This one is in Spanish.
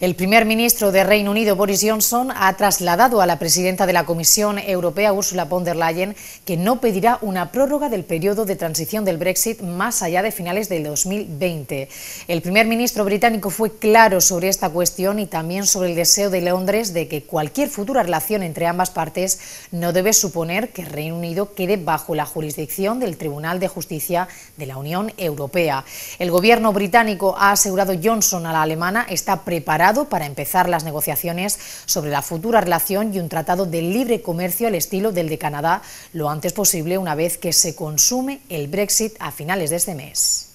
El primer ministro de Reino Unido, Boris Johnson, ha trasladado a la presidenta de la Comisión Europea, Ursula von der Leyen, que no pedirá una prórroga del periodo de transición del Brexit más allá de finales del 2020. El primer ministro británico fue claro sobre esta cuestión y también sobre el deseo de Londres de que cualquier futura relación entre ambas partes no debe suponer que Reino Unido quede bajo la jurisdicción del Tribunal de Justicia de la Unión Europea. El gobierno británico, ha asegurado Johnson a la alemana, está preparado para empezar las negociaciones sobre la futura relación y un tratado de libre comercio al estilo del de Canadá lo antes posible una vez que se consume el Brexit a finales de este mes.